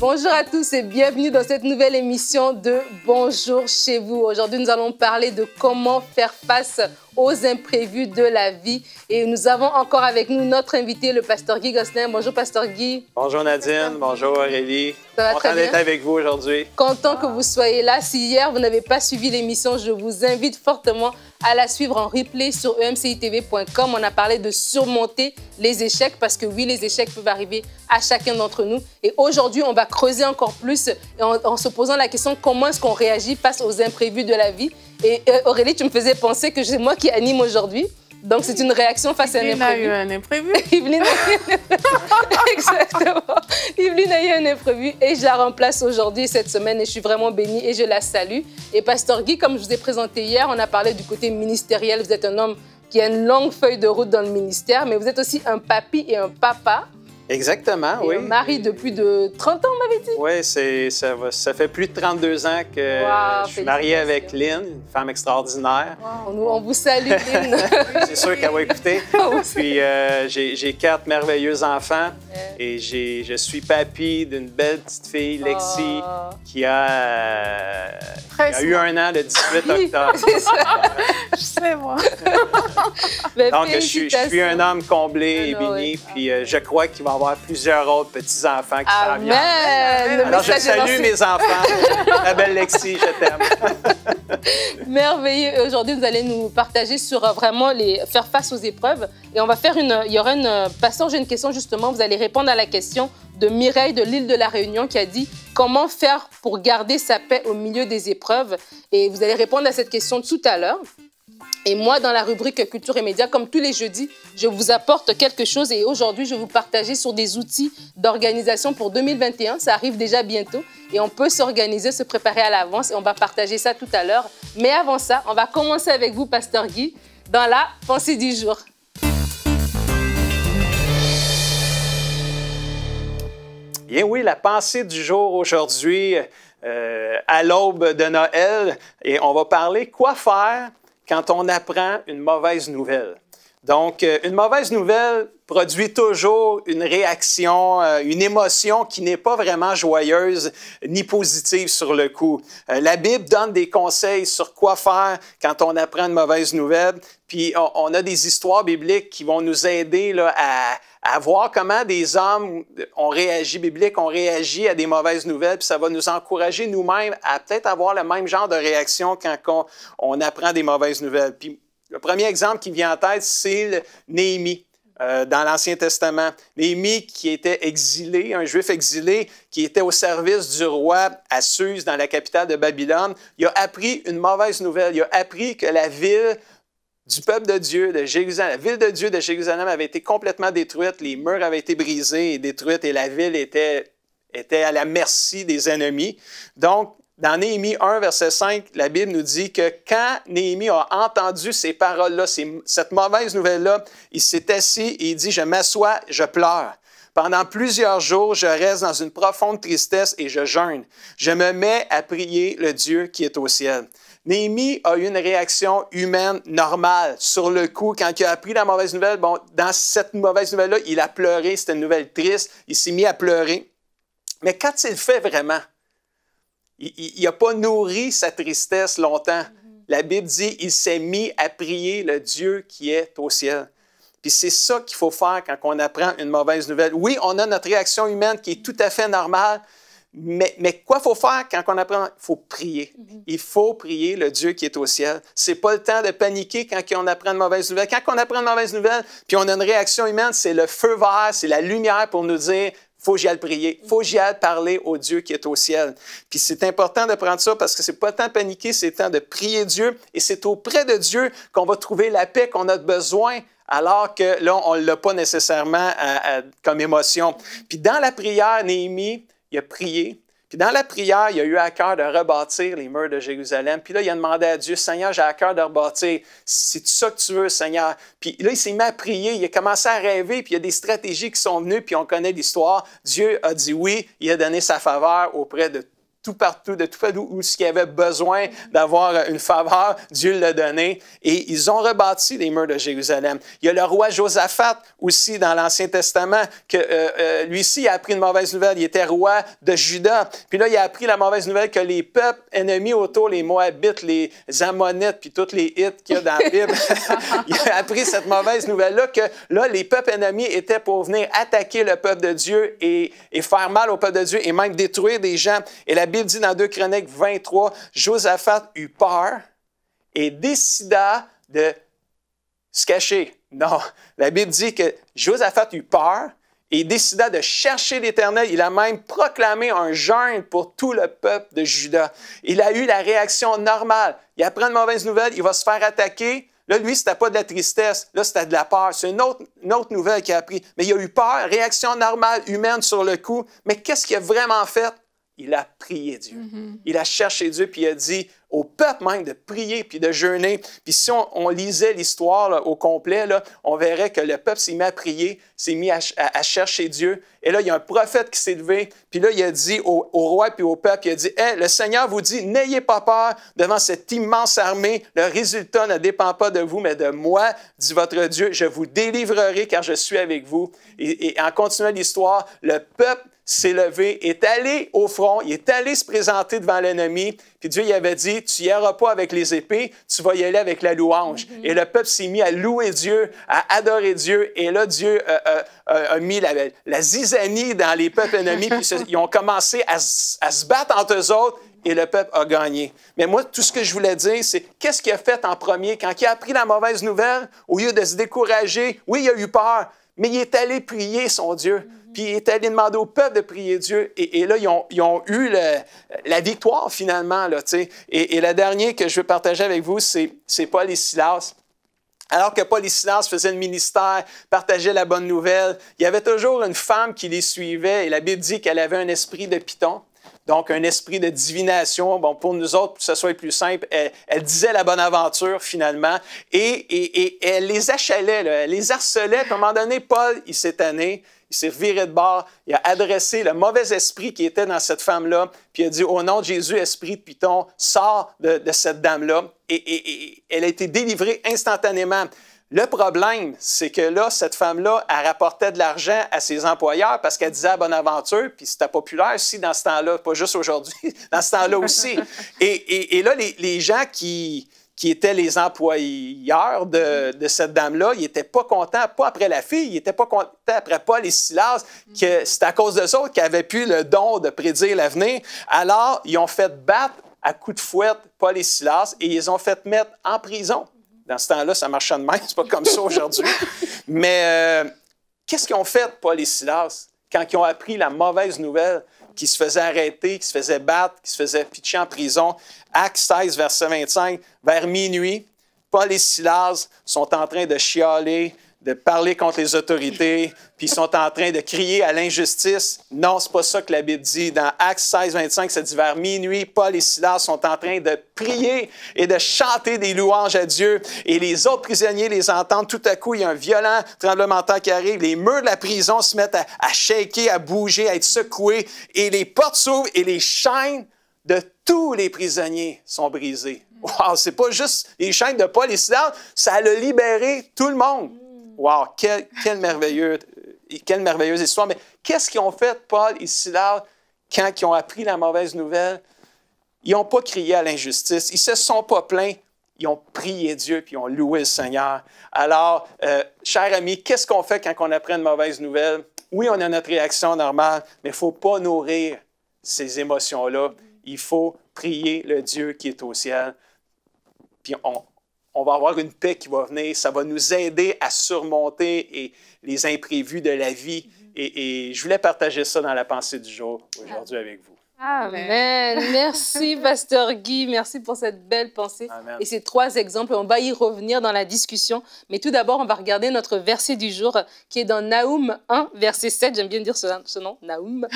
Bonjour à tous et bienvenue dans cette nouvelle émission de Bonjour chez vous. Aujourd'hui, nous allons parler de comment faire face aux imprévus de la vie. Et nous avons encore avec nous notre invité, le pasteur Guy Gosselin. Bonjour, pasteur Guy. Bonjour, Nadine. Bonjour, Aurélie. Ça va Content d'être avec vous aujourd'hui. Content que vous soyez là. Si hier, vous n'avez pas suivi l'émission, je vous invite fortement à la suivre en replay sur emcitv.com. On a parlé de surmonter les échecs parce que oui, les échecs peuvent arriver à chacun d'entre nous. Et aujourd'hui, on va creuser encore plus en se posant la question comment est-ce qu'on réagit face aux imprévus de la vie. Et Aurélie, tu me faisais penser que c'est moi qui anime aujourd'hui. Donc, c'est une réaction face à un imprévu. Yveline a eu un imprévu. Exactement. Yveline a eu un imprévu et je la remplace aujourd'hui cette semaine et je suis vraiment bénie et je la salue. Et Pasteur Guy, comme je vous ai présenté hier, on a parlé du côté ministériel. Vous êtes un homme qui a une longue feuille de route dans le ministère, mais vous êtes aussi un papy et un papa. Exactement, oui. Un mari de plus de 30 ans, m'avait dit. Oui, ça, ça fait plus de 32 ans que je suis marié avec Lynn, une femme extraordinaire. on, vous salue, Lynn. c'est sûr qu'elle va écouter. Puis euh, j'ai, quatre merveilleux enfants et je suis papy d'une belle petite fille, Lexi, oh. qui a, euh, a eu un an le 18 octobre. Ben, Donc, je suis, un homme comblé et ah, béni, puis euh, je crois qu'il va y avoir plusieurs autres petits-enfants qui s'en viennent. Alors, je salue mes enfants. La belle Lexie, je t'aime. Merveilleux. Aujourd'hui, vous allez nous partager sur euh, vraiment les faire face aux épreuves. Et on va faire une. Il y aura une. Euh, Pasteur, j'ai une question justement. Vous allez répondre à la question de Mireille de l'île de la Réunion qui a dit comment faire pour garder sa paix au milieu des épreuves. Et vous allez répondre à cette question tout à l'heure. Et moi, dans la rubrique Culture et Médias, comme tous les jeudis, je vous apporte quelque chose et aujourd'hui, je vais vous partager sur des outils d'organisation pour 2021. Ça arrive déjà bientôt et on peut s'organiser, se préparer à l'avance et on va partager ça tout à l'heure. Mais avant ça, on va commencer avec vous, Pasteur Guy, dans la pensée du jour. Bien oui, la pensée du jour aujourd'hui, euh, à l'aube de Noël, et on va parler quoi faire quand on apprend une mauvaise nouvelle. Donc, euh, une mauvaise nouvelle produit toujours une réaction, euh, une émotion qui n'est pas vraiment joyeuse ni positive sur le coup. Euh, la Bible donne des conseils sur quoi faire quand on apprend une mauvaise nouvelle, puis on a des histoires bibliques qui vont nous aider là, à, à voir comment des hommes ont réagi biblique, ont réagi à des mauvaises nouvelles, puis ça va nous encourager nous-mêmes à peut-être avoir le même genre de réaction quand on, apprend des mauvaises nouvelles. Puis le premier exemple qui vient en tête, c'est Néhémie. Euh, dans l'Ancien Testament. Néhémie, qui était exilé, un juif exilé, qui était au service du roi à Suse, dans la capitale de Babylone, il a appris une mauvaise nouvelle. Il a appris que la ville du peuple de Dieu de Jérusalem. La ville de Dieu de Jérusalem avait été complètement détruite, les murs avaient été brisés et détruits, et la ville était, était à la merci des ennemis. Donc, dans Néhémie 1, verset 5, la Bible nous dit que quand Néhémie a entendu ces paroles-là, cette mauvaise nouvelle-là, il s'est assis et il dit, je m'assois, je pleure. Pendant plusieurs jours, je reste dans une profonde tristesse et je jeûne. Je me mets à prier le Dieu qui est au ciel. Néhémie a eu une réaction humaine normale sur le coup. Quand il a appris la mauvaise nouvelle, bon, dans cette mauvaise nouvelle-là, il a pleuré. C'était une nouvelle triste. Il s'est mis à pleurer. Mais quand il fait vraiment, il n'a pas nourri sa tristesse longtemps. La Bible dit, il s'est mis à prier le Dieu qui est au ciel. Puis c'est ça qu'il faut faire quand on apprend une mauvaise nouvelle. Oui, on a notre réaction humaine qui est tout à fait normale, mais, mais quoi faut faire quand on apprend? Il faut prier. Mhm. Il faut prier le Dieu qui est au ciel. C'est pas le temps de paniquer quand on apprend de mauvaises nouvelles. Quand on apprend de mauvaises nouvelles, puis on a une réaction humaine, c'est le feu vert, c'est la lumière pour nous dire, faut que j'y prier, mhm. faut que parler au Dieu qui est au ciel. Puis c'est important de prendre ça parce que c'est pas le temps de paniquer, c'est le temps de prier Dieu et c'est auprès de Dieu qu'on va trouver la paix qu'on a besoin alors que là, on l'a pas nécessairement euh, euh, comme émotion. Mhm. Puis dans la prière, Néhémie, il a prié. Puis dans la prière, il a eu à cœur de rebâtir les murs de Jérusalem. Puis là, il a demandé à Dieu, Seigneur, j'ai à cœur de rebâtir. C'est ça que tu veux, Seigneur. Puis là, il s'est mis à prier, il a commencé à rêver, puis il y a des stratégies qui sont venues, puis on connaît l'histoire. Dieu a dit oui, il a donné sa faveur auprès de tout partout, de tout partout où ce qu'il avait besoin d'avoir une faveur, Dieu l'a donné. Et ils ont rebâti les murs de Jérusalem. Il y a le roi Josaphat aussi dans l'Ancien Testament, que euh, euh, lui-ci a appris une mauvaise nouvelle. Il était roi de Juda. Puis là, il a appris la mauvaise nouvelle que les peuples ennemis autour, les Moabites, les Ammonites, puis toutes les Hittes qu'il y a dans la Bible, il a appris cette mauvaise nouvelle-là que là, les peuples ennemis étaient pour venir attaquer le peuple de Dieu et, et faire mal au peuple de Dieu et même détruire des gens. Et la Bible dit dans 2 Chroniques 23, Josaphat eut peur et décida de se cacher. Non, la Bible dit que Josaphat eut peur et décida de chercher l'Éternel. Il a même proclamé un jeûne pour tout le peuple de Juda. Il a eu la réaction normale. Il apprend de mauvaises nouvelles, il va se faire attaquer. Là, lui, ce n'était pas de la tristesse, là, c'était de la peur. C'est une autre, autre nouvelle qu'il a appris. Mais il a eu peur, réaction normale, humaine sur le coup. Mais qu'est-ce qu'il a vraiment fait? il a prié Dieu. Mm-hmm. Il a cherché Dieu, puis il a dit au peuple même de prier, puis de jeûner. Puis si on, lisait l'histoire au complet, là, on verrait que le peuple s'est mis à prier, s'est mis à, chercher Dieu. Et là, il y a un prophète qui s'est levé, puis là, il a dit au, roi puis au peuple, il a dit, Eh, le Seigneur vous dit, n'ayez pas peur devant cette immense armée, le résultat ne dépend pas de vous, mais de moi, dit votre Dieu, je vous délivrerai car je suis avec vous. et en continuant l'histoire, le peuple s'est levé, est allé au front, il est allé se présenter devant l'ennemi, puis Dieu lui avait dit, tu n'y pas avec les épées, tu vas y aller avec la louange. Mhm. Et le peuple s'est mis à louer Dieu, à adorer Dieu, et là, Dieu euh, euh, euh, a mis la, zizanie dans les peuples ennemis, puis ils ont commencé à, se battre entre eux autres, et le peuple a gagné. Mais moi, tout ce que je voulais dire, c'est qu'est-ce qu'il a fait en premier quand il a appris la mauvaise nouvelle, au lieu de se décourager, oui, il a eu peur, mais il est allé prier son Dieu. Mm puis il est allé demander au peuple de prier Dieu. Et, là, ils ont, eu la victoire finalement. et, et le dernier que je veux partager avec vous, c'est Paul et Silas. Alors que Paul et Silas faisaient le ministère, partageaient la bonne nouvelle, il y avait toujours une femme qui les suivait et la Bible dit qu'elle avait un esprit de python. Donc, un esprit de divination. Bon, pour nous autres, pour que ce soit plus simple, elle, disait la bonne aventure, finalement. Et, elle les achalait, elle les harcelait. à un moment donné, Paul, il s'est tanné il s'est viré de bord, il a adressé le mauvais esprit qui était dans cette femme-là, puis il a dit Au nom de Jésus, esprit de Python, sors de, cette dame-là. Et, elle a été délivrée instantanément. Le problème, c'est que là, cette femme-là, elle rapportait de l'argent à ses employeurs parce qu'elle disait à Bonaventure, puis c'était populaire aussi dans ce temps-là, pas juste aujourd'hui, dans ce temps-là aussi. Et, là, les, gens qui, qui étaient les employeurs de, cette dame-là, ils n'étaient pas contents, pas après la fille, ils n'étaient pas contents après Paul et Silas, mm. que c'est à cause de ça qu'ils avaient pu le don de prédire l'avenir. Alors, ils ont fait battre à coups de fouet Paul et Silas et ils ont fait mettre en prison. Dans ce temps-là, ça marchait de même, c'est pas comme ça aujourd'hui. Mais euh, qu'est-ce qu'ils ont fait, Paul et Silas, quand ils ont appris la mauvaise nouvelle? qui se faisait arrêter, qui se faisait battre, qui se faisait pitcher en prison. Acte 16, verset 25, vers minuit, Paul et Silas sont en train de chialer, de parler contre les autorités, puis ils sont en train de crier à l'injustice. Non, c'est pas ça que la Bible dit. Dans Actes 16, 25, c'est vers minuit, Paul et Silas sont en train de prier et de chanter des louanges à Dieu. Et les autres prisonniers les entendent. Tout à coup, il y a un violent tremblement de terre qui arrive. Les murs de la prison se mettent à, à shaker, à bouger, à être secoués. Et les portes s'ouvrent et les chaînes de tous les prisonniers sont brisées. Wow, c'est pas juste les chaînes de Paul et Silas, ça a libéré tout le monde wow, quelle, merveilleuse, histoire. Mais qu'est-ce qu'ils ont fait, Paul et Silas, quand ils ont appris la mauvaise nouvelle? Ils n'ont pas crié à l'injustice. Ils ne se sont pas plaints. Ils ont prié Dieu puis ils ont loué le Seigneur. Alors, euh, chers amis, qu'est-ce qu'on fait quand on apprend une mauvaise nouvelle? Oui, on a notre réaction normale, mais il ne faut pas nourrir ces émotions-là. Il faut prier le Dieu qui est au ciel. Puis on, on va avoir une paix qui va venir. Ça va nous aider à surmonter les imprévus de la vie. Mm-hmm. et je voulais partager ça dans la pensée du jour aujourd'hui avec vous. Amen. Merci, Pasteur Guy. Merci pour cette belle pensée. Et ces trois exemples, on va y revenir dans la discussion. Mais tout d'abord, on va regarder notre verset du jour qui est dans Naoum 1, verset 7. J'aime bien dire ce, ce nom, Naoum.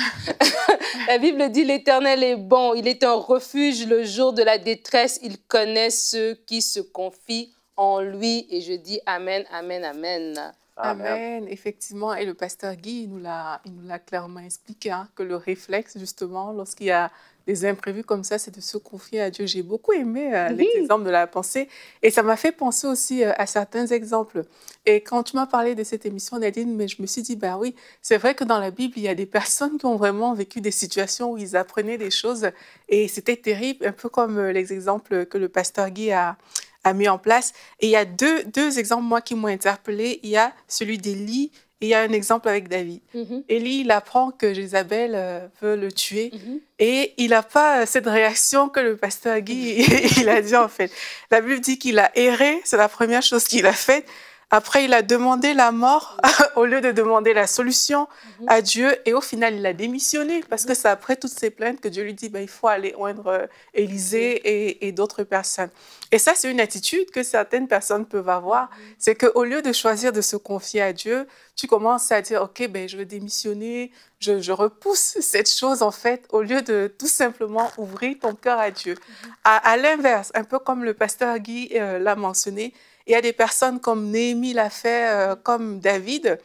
la Bible dit L'Éternel est bon, il est un refuge le jour de la détresse. Il connaît ceux qui se confient en lui. Et je dis Amen, Amen, Amen. Ah, Amen. Effectivement, et le pasteur Guy nous l'a clairement expliqué, hein, que le réflexe, justement, lorsqu'il y a des imprévus comme ça, c'est de se confier à Dieu. J'ai beaucoup aimé euh, l'exemple de la pensée et ça m'a fait penser aussi euh, à certains exemples. Et quand tu m'as parlé de cette émission, Nadine, mais je me suis dit, ben oui, c'est vrai que dans la Bible, il y a des personnes qui ont vraiment vécu des situations où ils apprenaient des choses et c'était terrible, un peu comme euh, les exemples que le pasteur Guy a, a mis en place. Et il y a deux, deux exemples, moi, qui m'ont interpellé. Il y a celui d'Élie et il y a un exemple avec David. Mm-hmm. Élie, il apprend que Jézabel euh, veut le tuer mm-hmm. et il n'a pas euh, cette réaction que le pasteur Guy, il a dit en fait. La Bible dit qu'il a erré, c'est la première chose qu'il a faite. Après, il a demandé la mort au lieu de demander la solution mhm. à Dieu. Et au final, il a démissionné parce que c'est après toutes ces plaintes que Dieu lui dit, ben, il faut aller oindre euh, Élisée et, d'autres personnes. Et ça, c'est une attitude que certaines personnes peuvent avoir. Mhm. C'est qu'au lieu de choisir de se confier à Dieu, tu commences à dire, OK, ben, je vais démissionner, je, repousse cette chose, en fait, au lieu de tout simplement ouvrir ton cœur à Dieu. Mhm. À, l'inverse, un peu comme le pasteur Guy euh, l'a mentionné, il y a des personnes comme Néhémie l'a fait, euh, comme David.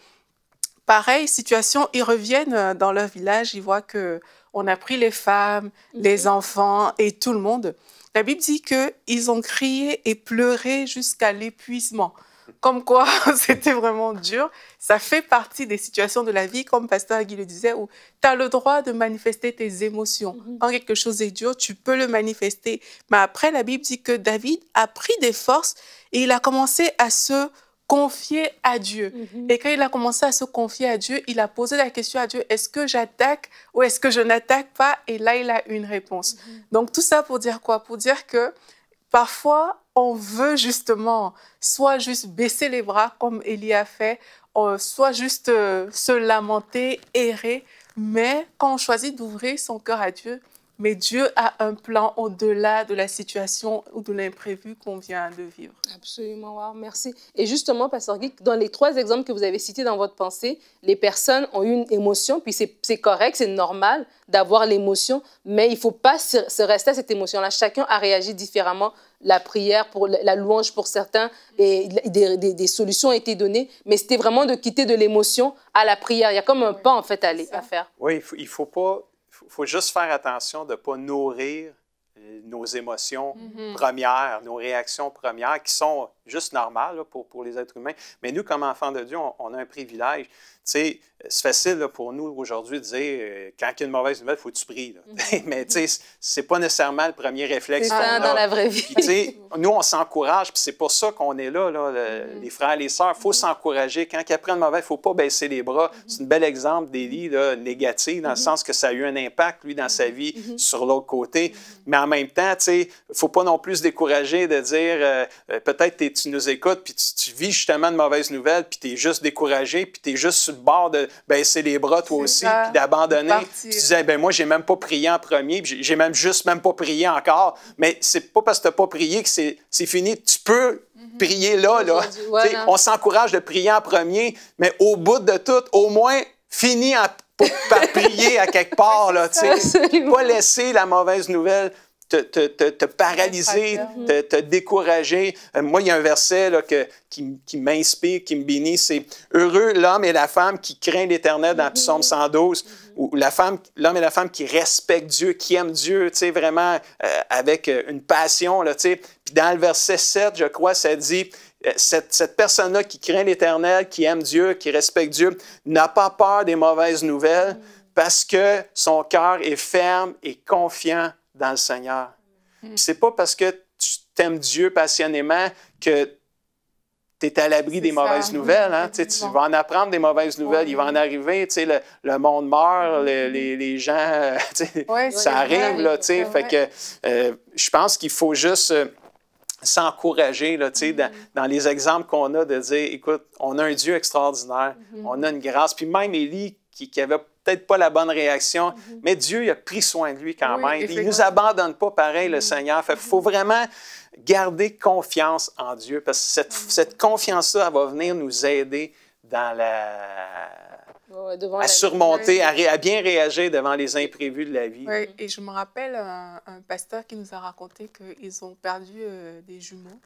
pareille situation, ils reviennent euh, dans leur village, ils voient que on a pris les femmes, mhm. les enfants et tout le monde. La Bible dit qu'ils ont crié et pleuré jusqu'à l'épuisement. Comme quoi, c'était vraiment dur. Ça fait partie des situations de la vie, comme Pasteur Guy le disait, où tu as le droit de manifester tes émotions. Mhm. Quand quelque chose est dur, tu peux le manifester. Mais après, la Bible dit que David a pris des forces et il a commencé à se confier à Dieu. Mhm. Et quand il a commencé à se confier à Dieu, il a posé la question à Dieu, est-ce que j'attaque ou est-ce que je n'attaque pas Et là, il a une réponse. Mhm. Donc tout ça pour dire quoi Pour dire que Parfois, on veut justement soit juste baisser les bras comme Elie a fait, euh, soit juste euh, se lamenter, errer, mais quand on choisit d'ouvrir son cœur à Dieu, mais Dieu a un plan au-delà de la situation ou de l'imprévu qu'on vient de vivre. Absolument, merci. Et justement, Pasteur Guy, dans les trois exemples que vous avez cités dans votre pensée, les personnes ont eu une émotion, puis c'est correct, c'est normal d'avoir l'émotion, mais il ne faut pas se rester à cette émotion-là. Chacun a réagi différemment la prière, pour la louange pour certains, et des, solutions ont été données, mais c'était vraiment de quitter de l'émotion à la prière. Il y a comme un pas, en fait, à, à faire. Oui, il ne faut, pas faut juste faire attention de ne pas nourrir euh, nos émotions mm-hmm. premières, nos réactions premières qui sont juste normal pour, pour les êtres humains. Mais nous, comme enfants de Dieu, on, a un privilège. Tu sais, c'est facile pour nous aujourd'hui de dire euh, quand il y a une mauvaise nouvelle, il faut que tu pries. Mm-hmm. Mais tu sais, c'est pas nécessairement le premier réflexe qu'on dans la vraie vie. nous, on s'encourage, puis c'est pour ça qu'on est là, là mm-hmm. les frères les sœurs. Il faut mm-hmm. s'encourager. Quand il a une mauvaise, il ne faut pas baisser les bras. C'est un bel exemple d'Élie négatif, dans le sens que ça a eu un impact, lui, dans sa vie, sur l'autre côté. Mais en même temps, tu sais, il ne faut pas non plus se décourager de dire euh, euh, peut-être es tu nous écoutes, puis tu, vis justement de mauvaises nouvelles, puis tu es juste découragé, puis tu es juste sur le bord de baisser les bras toi aussi, puis d'abandonner. Tu disais, ben moi, j'ai même pas prié en premier, puis j'ai même juste même pas prié encore. Mais c'est pas parce que tu n'as pas prié que c'est fini. Tu peux mhm. Prier là, là. on s'encourage de prier en premier, mais au bout de tout, au moins, finis par prier à quelque part, là, Pas laisser la mauvaise nouvelle te, te, te, te paralyser, te, décourager. Euh, moi, il y a un verset là, que, qui, qui m'inspire, qui me bénit, c'est « Heureux l'homme et la femme qui craint l'Éternel » dans mm Psaume 112, mhm. ou où l'homme et la femme qui respectent Dieu, qui aiment Dieu, vraiment euh, avec euh, une passion. Là, Puis dans le verset 7, je crois, ça dit cette, cette personne-là qui craint l'Éternel, qui aime Dieu, qui respecte Dieu, n'a pas peur des mauvaises nouvelles mhm. parce que son cœur est ferme et confiant dans le Seigneur. Mm. C'est pas parce que tu aimes Dieu passionnément que tu es à l'abri des mauvaises nouvelles. Hein, mm, tu vas en apprendre des mauvaises nouvelles. Il va en arriver. Le, le monde meurt, mm. les, gens. ça arrive. Là, fait que, je pense qu'il faut juste. Euh, s'encourager là, Tu dans, les exemples qu'on a de dire, écoute, on a un Dieu extraordinaire, mm-hmm. on a une grâce. Puis même Élie, qui n'avait peut-être pas la bonne réaction, mhm. mais Dieu a pris soin de lui quand même. Il ne nous abandonne pas pareil, le mhm. Seigneur. Il faut mhm. vraiment garder confiance en Dieu, parce que cette, confiance-là va venir nous aider dans la... à surmonter, À, bien réagir devant les imprévus de la vie. Oui, et je me rappelle un, pasteur qui nous a raconté qu'ils ont perdu euh, des jumeaux.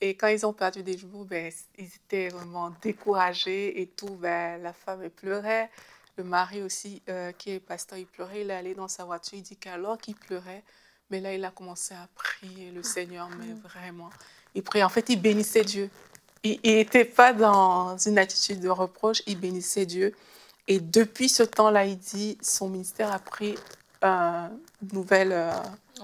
Et quand ils ont perdu des jumeaux, ben, ils étaient vraiment découragés et tout. Ben, la femme pleurait le mari aussi, euh, qui est pasteur, il pleurait, il est allé dans sa voiture, il dit qu'alors qu'il pleurait, mais là, il a commencé à prier le Seigneur, mais ah. vraiment. Il priait, en fait, il bénissait Dieu. Il n'était pas dans une attitude de reproche, il bénissait Dieu. Et depuis ce temps-là, il dit, son ministère a pris nouvelle, euh,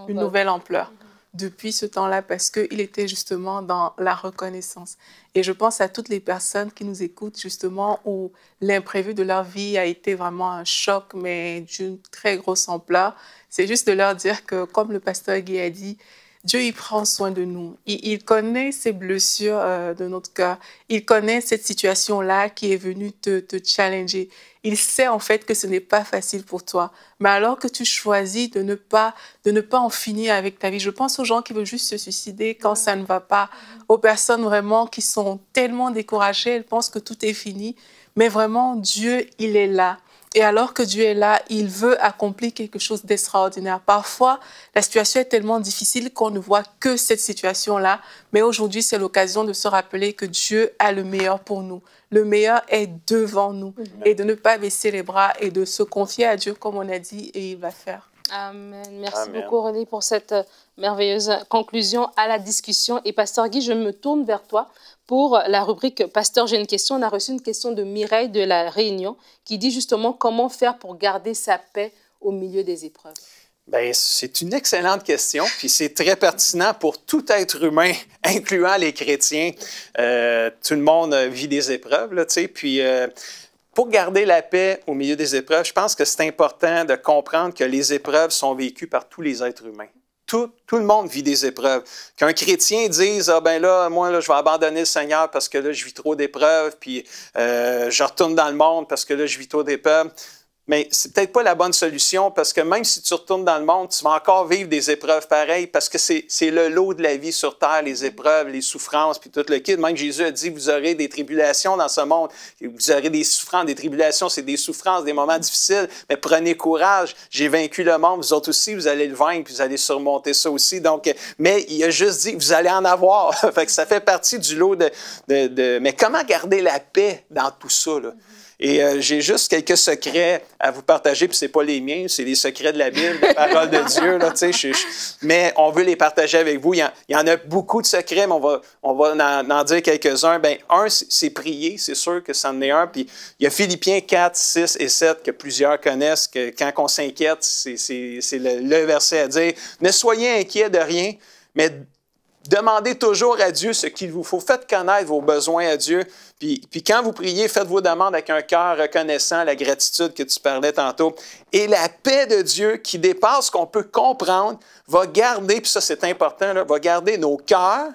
une nouvelle euh, ampleur depuis ce temps-là parce qu'il était justement dans la reconnaissance. Et je pense à toutes les personnes qui nous écoutent justement où l'imprévu de leur vie a été vraiment un choc, mais d'une très grosse ampleur. C'est juste de leur dire que, comme le pasteur Guy a dit, Dieu, il prend soin de nous. Il, connaît ces blessures euh, de notre cœur. Il connaît cette situation-là qui est venue te, challenger. Il sait en fait que ce n'est pas facile pour toi. Mais alors que tu choisis de ne pas, de ne pas en finir avec ta vie, je pense aux gens qui veulent juste se suicider quand ça ne va pas, aux personnes vraiment qui sont tellement découragées, elles pensent que tout est fini. Mais vraiment, Dieu, il est là. Et alors que Dieu est là, il veut accomplir quelque chose d'extraordinaire. Parfois, la situation est tellement difficile qu'on ne voit que cette situation-là. Mais aujourd'hui, c'est l'occasion de se rappeler que Dieu a le meilleur pour nous. Le meilleur est devant nous. Mhm. Et de ne pas baisser les bras et de se confier à Dieu, comme on a dit, et il va faire. Amen. Merci beaucoup, René, pour cette euh, merveilleuse conclusion à la discussion. Et Pasteur Guy, je me tourne vers toi pour la rubrique Pasteur, j'ai une question. On a reçu une question de Mireille de la Réunion qui dit justement comment faire pour garder sa paix au milieu des épreuves. Ben, c'est une excellente question, puis c'est très pertinent pour tout être humain, incluant les chrétiens. Euh, tout le monde vit des épreuves, là, tu puis... Euh, pour garder la paix au milieu des épreuves, je pense que c'est important de comprendre que les épreuves sont vécues par tous les êtres humains tout, le monde vit des épreuves. Qu'un chrétien dise, ah ben là, moi, je vais abandonner le Seigneur parce que là, je vis trop d'épreuves, puis euh, je retourne dans le monde parce que là, je vis trop d'épreuves mais c'est peut-être pas la bonne solution parce que même si tu retournes dans le monde, tu vas encore vivre des épreuves pareilles parce que c'est le lot de la vie sur terre, les épreuves, les souffrances, puis tout le kit. Même Jésus a dit, vous aurez des tribulations dans ce monde, vous aurez des souffrances, des tribulations, c'est des souffrances, des moments difficiles, mais prenez courage, j'ai vaincu le monde, vous autres aussi, vous allez le vaincre, puis vous allez surmonter ça aussi. Donc, mais il a juste dit, vous allez en avoir. fait que ça fait partie du lot de, de... Mais comment garder la paix dans tout ça? Là? Et euh, j'ai juste quelques secrets à vous partager, puis c'est pas les miens, c'est les secrets de la Bible, la parole de Dieu. Là, mais on veut les partager avec vous. Il y en, a beaucoup de secrets, mais on va, on va en, dire quelques-uns. Ben, un, c'est prier, c'est sûr que ça en est un. Puis il y a Philippiens 4, 6 et 7 que plusieurs connaissent, que quand on s'inquiète, c'est le, le verset à dire Ne soyez inquiets de rien, mais Demandez toujours à Dieu ce qu'il vous faut. Faites connaître vos besoins à Dieu. Puis, quand vous priez, faites vos demandes avec un cœur reconnaissant, la gratitude que tu parlais tantôt. Et la paix de Dieu qui dépasse ce qu'on peut comprendre va garder, puis ça c'est important, va garder nos cœurs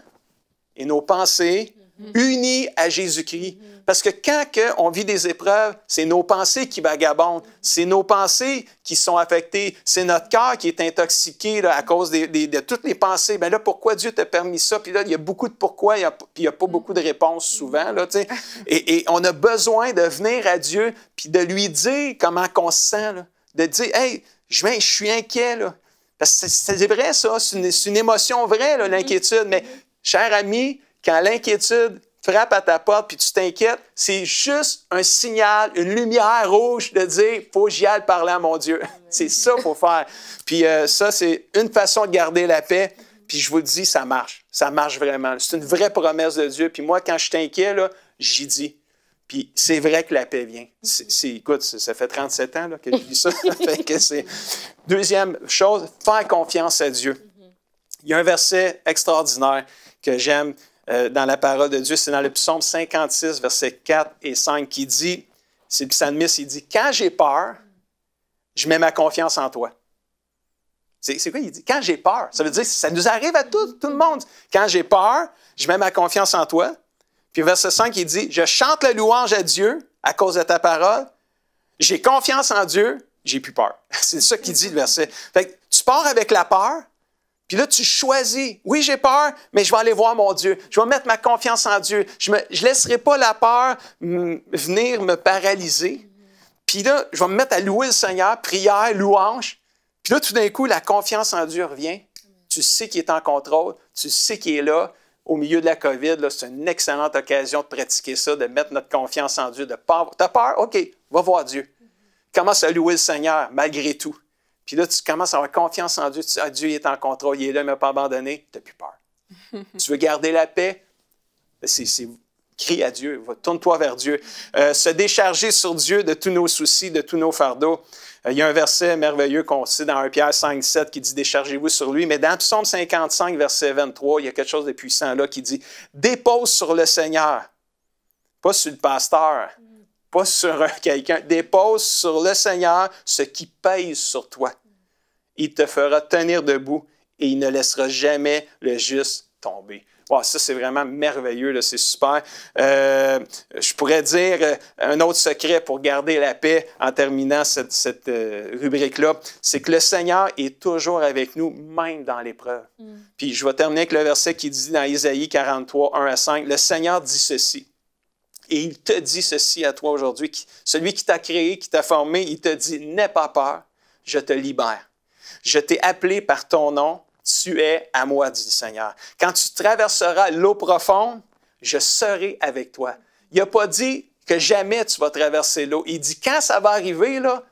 et nos pensées unis à Jésus-Christ. Parce que quand on vit des épreuves, c'est nos pensées qui vagabondent, c'est nos pensées qui sont affectées, c'est notre cœur qui est intoxiqué à cause de toutes les pensées. mais ben là, pourquoi Dieu t'a permis ça? Puis là, il y a beaucoup de pourquoi, il puis il n'y a pas beaucoup de réponses souvent. et, on a besoin de venir à Dieu, puis de lui dire comment on se sent, de dire, hey, je, suis inquiet. c'est vrai, ça, c'est une, une, émotion vraie, l'inquiétude. Mais, cher ami, quand l'inquiétude frappe à ta porte puis tu t'inquiètes, c'est juste un signal, une lumière rouge de dire faut que j'y aille parler à mon Dieu. c'est ça qu'il faut faire. Puis euh, ça, c'est une façon de garder la paix. Puis je vous le dis, ça marche. Ça marche vraiment. C'est une vraie promesse de Dieu. Puis moi, quand je t'inquiète, j'y dis. Puis c'est vrai que la paix vient. écoute, ça fait 37 ans que je dis ça. Deuxième chose, faire confiance à Dieu. Il y a un verset extraordinaire que j'aime. Euh, dans la parole de Dieu, c'est dans le psaume 56, versets 4 et 5, qui dit, c'est le psalmiste, il dit, quand j'ai peur, je mets ma confiance en toi. C'est quoi il dit? Quand j'ai peur, ça veut dire, ça nous arrive à tout, tout le monde. Quand j'ai peur, je mets ma confiance en toi. Puis verset 5, il dit, je chante la louange à Dieu à cause de ta parole. J'ai confiance en Dieu, j'ai plus peur. C'est ça qu'il dit le verset. Fait que tu pars avec la peur, puis là, tu choisis. Oui, j'ai peur, mais je vais aller voir mon Dieu. Je vais mettre ma confiance en Dieu. Je ne laisserai pas la peur hum, venir me paralyser. Puis là, je vais me mettre à louer le Seigneur, prière, louange. Puis là, tout d'un coup, la confiance en Dieu revient. Tu sais qu'il est en contrôle. Tu sais qu'il est là. Au milieu de la COVID, c'est une excellente occasion de pratiquer ça, de mettre notre confiance en Dieu, de peur. T'as peur? OK, va voir Dieu. Commence à louer le Seigneur malgré tout. Puis là, tu commences à avoir confiance en Dieu. Tu, ah, Dieu est en contrôle, il est là, il ne m'a pas abandonné. Tu n'as plus peur. tu veux garder la paix? Ben, crie à Dieu, tourne-toi vers Dieu. Euh, se décharger sur Dieu de tous nos soucis, de tous nos fardeaux. Euh, il y a un verset merveilleux qu'on cite dans 1 Pierre 5, 7 qui dit Déchargez-vous sur lui. Mais dans Psaume 55, verset 23, il y a quelque chose de puissant là qui dit Dépose sur le Seigneur, pas sur le pasteur pas sur quelqu'un. Dépose sur le Seigneur ce qui pèse sur toi. Il te fera tenir debout et il ne laissera jamais le juste tomber. Wow, ça, c'est vraiment merveilleux, c'est super. Euh, je pourrais dire euh, un autre secret pour garder la paix en terminant cette, euh, rubrique-là, c'est que le Seigneur est toujours avec nous, même dans l'épreuve. Mm. Puis je vais terminer avec le verset qui dit dans Isaïe 43, 1 à 5, le Seigneur dit ceci, et il te dit ceci à toi aujourd'hui. Celui qui t'a créé, qui t'a formé, il te dit, n'aie pas peur, je te libère. Je t'ai appelé par ton nom, tu es à moi, dit le Seigneur. Quand tu traverseras l'eau profonde, je serai avec toi. Il n'a pas dit que jamais tu vas traverser l'eau. Il dit, quand ça va arriver, là,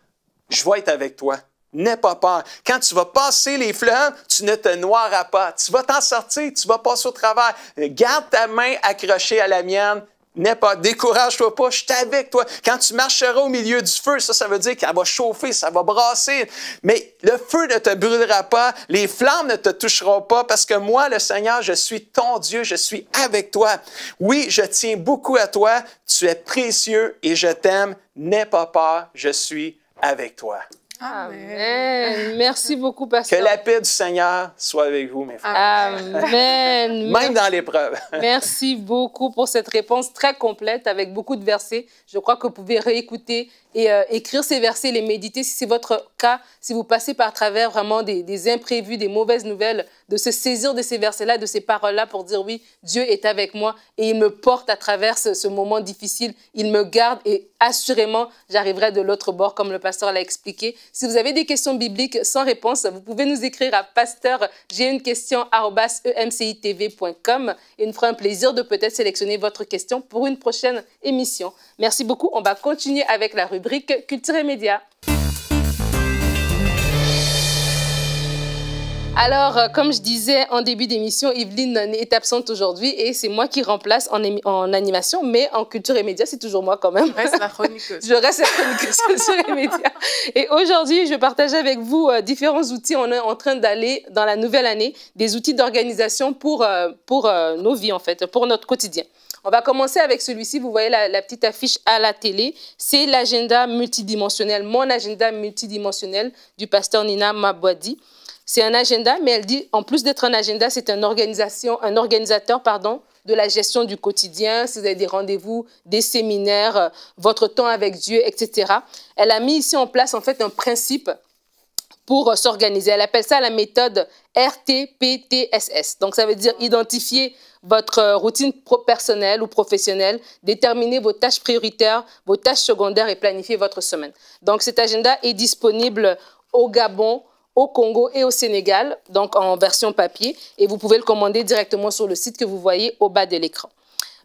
je vais être avec toi. N'aie pas peur. Quand tu vas passer les fleurs, tu ne te noieras pas. Tu vas t'en sortir, tu vas passer au travers. Garde ta main accrochée à la mienne, N'aie pas, décourage-toi pas, je suis avec toi. Quand tu marcheras au milieu du feu, ça, ça veut dire qu'elle va chauffer, ça va brasser. Mais le feu ne te brûlera pas, les flammes ne te toucheront pas, parce que moi, le Seigneur, je suis ton Dieu, je suis avec toi. Oui, je tiens beaucoup à toi, tu es précieux et je t'aime. N'aie pas peur, je suis avec toi. Amen. Merci beaucoup, Pasteur. Que la paix du Seigneur soit avec vous, mes frères. Amen. Même dans l'épreuve. Merci beaucoup pour cette réponse très complète avec beaucoup de versets. Je crois que vous pouvez réécouter et euh, écrire ces versets, les méditer. Si c'est votre cas, si vous passez par travers vraiment des, imprévus, des mauvaises nouvelles, de se saisir de ces versets-là, de ces paroles-là pour dire oui, Dieu est avec moi et il me porte à travers ce, moment difficile, il me garde et assurément, j'arriverai de l'autre bord comme le pasteur l'a expliqué. Si vous avez des questions bibliques sans réponse, vous pouvez nous écrire à pasteur j'ai une question emcitv.com et nous ferons un plaisir de peut-être sélectionner votre question pour une prochaine émission. Merci beaucoup. On va continuer avec la rubrique rubrique Culture et Média. Alors, euh, comme je disais en début d'émission, Yveline est absente aujourd'hui et c'est moi qui remplace en, animation, mais en culture et médias, c'est toujours moi quand même. Je reste la chroniqueuse. je reste la chroniqueuse culture et médias. Et aujourd'hui, je partage avec vous euh, différents outils. On est en train d'aller dans la nouvelle année, des outils d'organisation pour, euh, pour nos vies en fait, pour notre quotidien. On va commencer avec celui-ci. Vous voyez la, petite affiche à la télé. C'est l'agenda multidimensionnel, mon agenda multidimensionnel du pasteur Nina Mabwadi. C'est un agenda, mais elle dit, en plus d'être un agenda, c'est un, un organisateur pardon, de la gestion du quotidien, si vous avez des rendez-vous, des séminaires, euh, votre temps avec Dieu, etc. Elle a mis ici en place en fait un principe pour euh, s'organiser. Elle appelle ça la méthode RTPTSS. Donc, ça veut dire identifier votre euh, routine personnelle ou professionnelle, déterminer vos tâches prioritaires, vos tâches secondaires et planifier votre semaine. Donc, cet agenda est disponible au Gabon, au Congo et au Sénégal, donc en version papier, et vous pouvez le commander directement sur le site que vous voyez au bas de l'écran.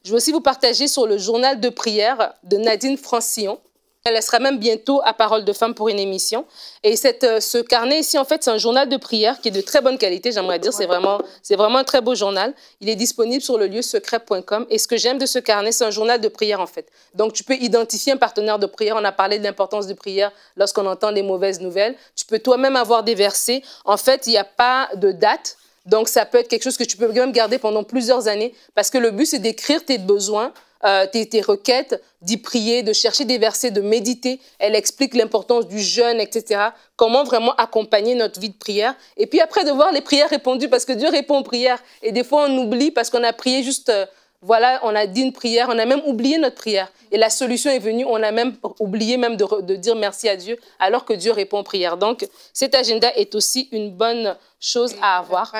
Je vais aussi vous partager sur le journal de prière de Nadine Francillon. Elle sera même bientôt à Parole de Femme pour une émission. Et euh, ce carnet ici, en fait, c'est un journal de prière qui est de très bonne qualité, j'aimerais dire. C'est vraiment, c'est vraiment un très beau journal. Il est disponible sur le lieu secret.com. Et ce que j'aime de ce carnet, c'est un journal de prière, en fait. Donc, tu peux identifier un partenaire de prière. On a parlé de l'importance de prière lorsqu'on entend des mauvaises nouvelles. Tu peux toi-même avoir des versets. En fait, il n'y a pas de date. Donc, ça peut être quelque chose que tu peux même garder pendant plusieurs années parce que le but, c'est d'écrire tes besoins euh, tes, requêtes, d'y prier, de chercher des versets, de méditer. Elle explique l'importance du jeûne, etc. Comment vraiment accompagner notre vie de prière. Et puis après, de voir les prières répondues, parce que Dieu répond aux prières. Et des fois, on oublie parce qu'on a prié juste, euh, voilà, on a dit une prière, on a même oublié notre prière. Et la solution est venue, on a même oublié même de, dire merci à Dieu, alors que Dieu répond aux prières. Donc, cet agenda est aussi une bonne chose à avoir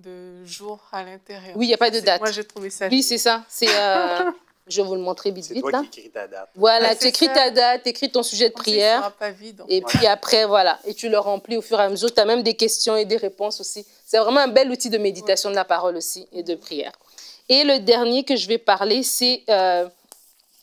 de jour à l'intérieur. Oui, il n'y a pas de date. Moi, j'ai trouvé ça. Oui, c'est ça. C'est. Euh, je vais vous le montrer vite, vite. Toi ta date. Voilà, ah, tu écris ta date, tu écris ton sujet de prière. pas vide, hein. et puis après, voilà. Et tu le remplis au fur et à mesure. Tu as même des questions et des réponses aussi. C'est vraiment un bel outil de méditation de la parole aussi et de prière. Et le dernier que je vais parler, c'est euh,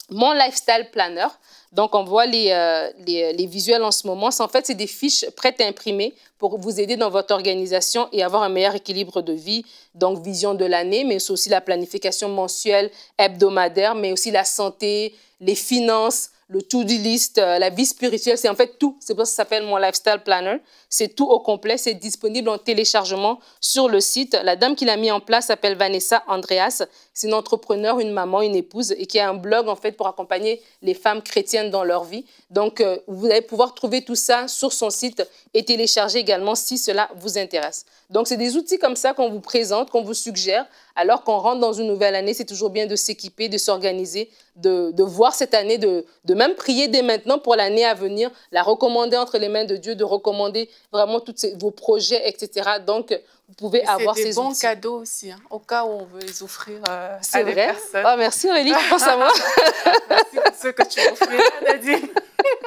mon lifestyle planner. Donc, on voit euh, les, visuels en ce moment. En fait, c'est des fiches prêtes à imprimer pour vous aider dans votre organisation et avoir un meilleur équilibre de vie. Donc, vision de l'année, mais c'est aussi la planification mensuelle, hebdomadaire, mais aussi la santé, les finances, le to-do list, euh, la vie spirituelle. C'est en fait tout. C'est pour ça que ça s'appelle mon lifestyle planner. C'est tout au complet. C'est disponible en téléchargement sur le site. La dame qui l'a mis en place s'appelle Vanessa Andreas. C'est une entrepreneur, une maman, une épouse et qui a un blog en fait pour accompagner les femmes chrétiennes dans leur vie. Donc euh, vous allez pouvoir trouver tout ça sur son site et télécharger également si cela vous intéresse. Donc c'est des outils comme ça qu'on vous présente, qu'on vous suggère. Alors qu'on rentre dans une nouvelle année, c'est toujours bien de s'équiper, de s'organiser, de, voir cette année, de, même prier dès maintenant pour l'année à venir, la recommander entre les mains de Dieu, de recommander vraiment tous vos projets, etc. Donc vous pouvez avoir ces bons cadeaux aussi, hein, au cas où on veut les offrir euh, à des personnes. Ah, merci Aurélie, pour à moi. merci pour ce que tu offres, Nadine.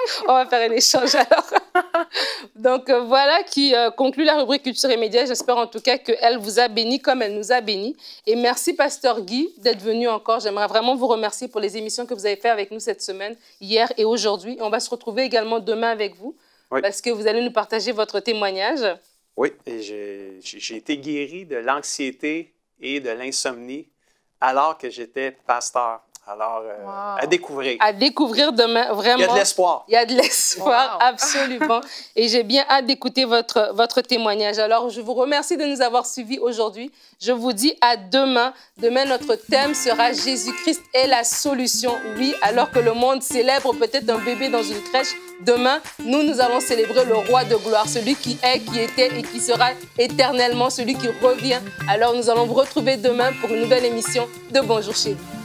on va faire un échange alors. Donc euh, voilà qui euh, conclut la rubrique culture et médias. J'espère en tout cas qu'elle vous a béni comme elle nous a béni. Et merci Pasteur Guy d'être venu encore. J'aimerais vraiment vous remercier pour les émissions que vous avez faites avec nous cette semaine, hier et aujourd'hui. On va se retrouver également demain avec vous parce que vous allez nous partager votre témoignage. Oui, j'ai été guéri de l'anxiété et de l'insomnie alors que j'étais pasteur. Alors, euh, à découvrir. À découvrir demain, vraiment. Il y a de l'espoir. Il y a de l'espoir, absolument. Et j'ai bien hâte d'écouter votre, votre témoignage. Alors, je vous remercie de nous avoir suivis aujourd'hui. Je vous dis à demain. Demain, notre thème sera Jésus-Christ est la solution. Oui, alors que le monde célèbre peut-être un bébé dans une crèche, demain, nous, nous allons célébrer le roi de gloire, celui qui est, qui était et qui sera éternellement, celui qui revient. Alors, nous allons vous retrouver demain pour une nouvelle émission de Bonjour chez vous.